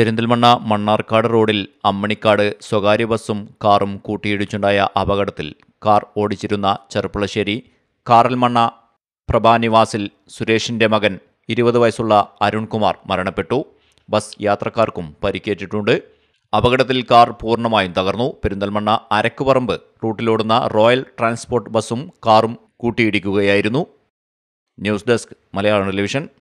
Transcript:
പെരിന്തൽമണ്ണ മണ്ണാർക്കാട് റോഡിൽ അമ്മണിക്കാട് സ്വകാര്യ ബസ്സും കാറും കൂട്ടിയിടിച്ചുണ്ടായ അപകടത്തിൽ കാർ ഓടിച്ചിരുന്ന ചെറുപ്പുളശ്ശേരി കാറൽമണ്ണ പ്രഭാനിവാസിൽ സുരേഷിൻ്റെ മകൻ ഇരുപത് വയസ്സുള്ള അരുൺകുമാർ മരണപ്പെട്ടു ബസ് യാത്രക്കാർക്കും പരിക്കേറ്റിട്ടുണ്ട് അപകടത്തിൽ കാർ പൂർണ്ണമായും തകർന്നു പെരിന്തൽമണ്ണ അരക്കുപറമ്പ് റൂട്ടിലോടുന്ന റോയൽ ട്രാൻസ്പോർട്ട് ബസ്സും കാറും കൂട്ടിയിടിക്കുകയായിരുന്നു ന്യൂസ് ഡെസ്ക് മലയാളം ടെലിവിഷൻ